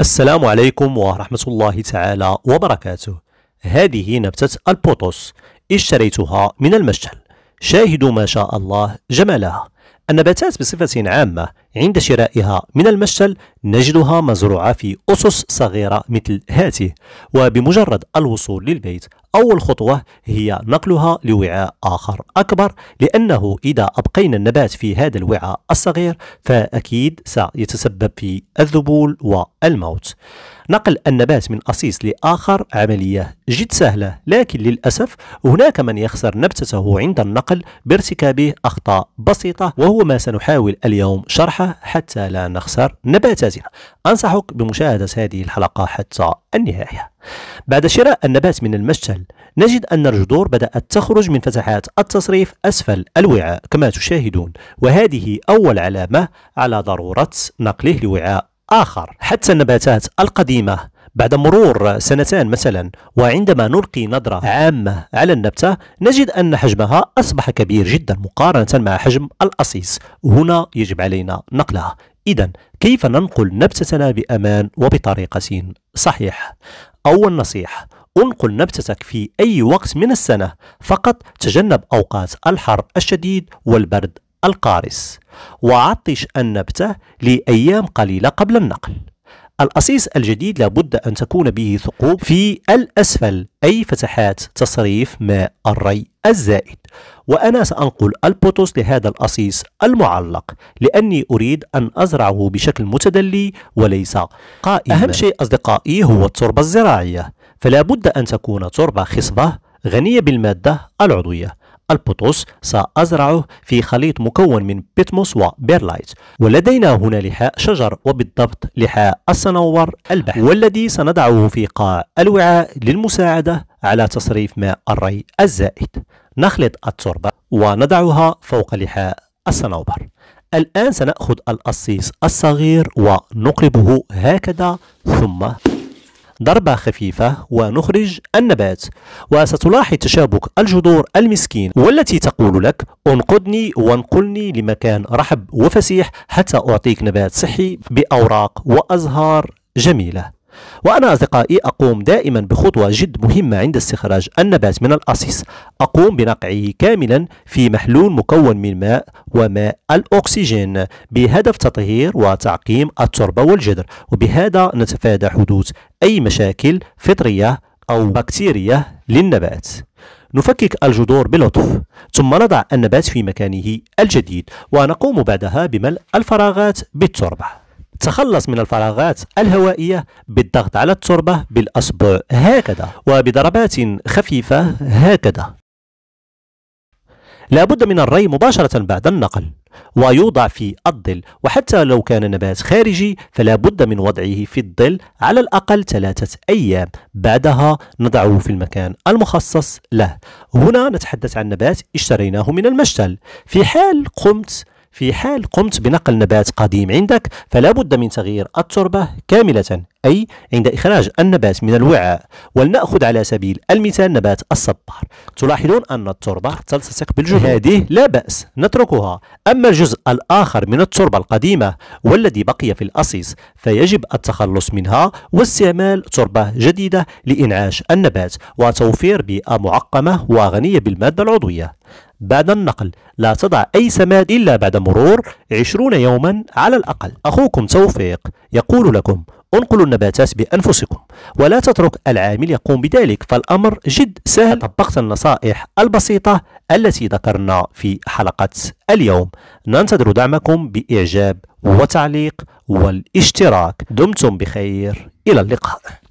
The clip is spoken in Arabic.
السلام عليكم ورحمة الله تعالى وبركاته هذه نبتة البوتوس اشتريتها من المشتل شاهدوا ما شاء الله جمالها النباتات بصفة عامة عند شرائها من المشتل نجدها مزروعة في أسس صغيرة مثل هذه وبمجرد الوصول للبيت أول خطوة هي نقلها لوعاء آخر أكبر لأنه إذا أبقينا النبات في هذا الوعاء الصغير فأكيد سيتسبب في الذبول والموت نقل النبات من أصيص لآخر عملية جد سهلة لكن للأسف هناك من يخسر نبتته عند النقل بارتكابه أخطاء بسيطة وهو ما سنحاول اليوم شرحه حتى لا نخسر نباتاتنا أنصحك بمشاهدة هذه الحلقة حتى النهاية بعد شراء النبات من المشتل نجد أن الجذور بدأت تخرج من فتحات التصريف أسفل الوعاء كما تشاهدون وهذه أول علامة على ضرورة نقله لوعاء آخر حتى النباتات القديمة بعد مرور سنتان مثلا وعندما نلقي نظرة عامة على النبتة نجد أن حجمها أصبح كبير جدا مقارنة مع حجم الأصيص هنا يجب علينا نقلها إذا كيف ننقل نبتتنا بأمان وبطريقة صحيحة أول نصيحة انقل نبتتك في أي وقت من السنة فقط تجنب أوقات الحر الشديد والبرد القارس وعطش النبتة لأيام قليلة قبل النقل الأصيص الجديد لابد أن تكون به ثقوب في الأسفل أي فتحات تصريف ماء الري الزائد وأنا سأنقل البوتوس لهذا الأصيص المعلق لأني أريد أن أزرعه بشكل متدلي وليس قائم أهم شيء أصدقائي هو التربة الزراعية فلا بد أن تكون تربة خصبة غنية بالمادة العضوية البوتوس سأزرعه في خليط مكون من بيتموس وبيرلايت ولدينا هنا لحاء شجر وبالضبط لحاء الصنوبر البحر والذي سنضعه في قاع الوعاء للمساعدة على تصريف ماء الري الزائد نخلط التربة ونضعها فوق لحاء الصنوبر الآن سنأخذ القصيص الصغير ونقربه هكذا ثم ضربة خفيفة ونخرج النبات وستلاحظ تشابك الجذور المسكين والتي تقول لك انقذني وانقلني لمكان رحب وفسيح حتى أعطيك نبات صحي بأوراق وأزهار جميلة وأنا أصدقائي أقوم دائما بخطوة جد مهمة عند استخراج النبات من الأصيص أقوم بنقعه كاملا في محلول مكون من ماء وماء الأكسجين بهدف تطهير وتعقيم التربة والجذر وبهذا نتفادى حدوث أي مشاكل فطرية أو بكتيرية للنبات نفكك الجذور بلطف ثم نضع النبات في مكانه الجديد ونقوم بعدها بملء الفراغات بالتربه تخلص من الفراغات الهوائية بالضغط على التربة بالأصبع هكذا وبضربات خفيفة هكذا لابد من الري مباشرة بعد النقل ويوضع في الظل وحتى لو كان نبات خارجي فلا بد من وضعه في الظل على الأقل ثلاثة أيام بعدها نضعه في المكان المخصص له هنا نتحدث عن نبات اشتريناه من المشتل في حال قمت في حال قمت بنقل نبات قديم عندك فلا بد من تغيير التربة كاملة أي عند إخراج النبات من الوعاء ولنأخذ على سبيل المثال نبات الصبار تلاحظون أن التربة تلتصق بالجذور هذه لا بأس نتركها أما الجزء الآخر من التربة القديمة والذي بقي في الأصيص فيجب التخلص منها واستعمال تربة جديدة لإنعاش النبات وتوفير بيئة معقمة وغنية بالمادة العضوية بعد النقل لا تضع أي سماد إلا بعد مرور 20 يوما على الأقل أخوكم توفيق يقول لكم انقلوا النباتات بأنفسكم ولا تترك العامل يقوم بذلك فالأمر جد سهل طبقت النصائح البسيطة التي ذكرنا في حلقة اليوم ننتظر دعمكم بإعجاب وتعليق والاشتراك دمتم بخير إلى اللقاء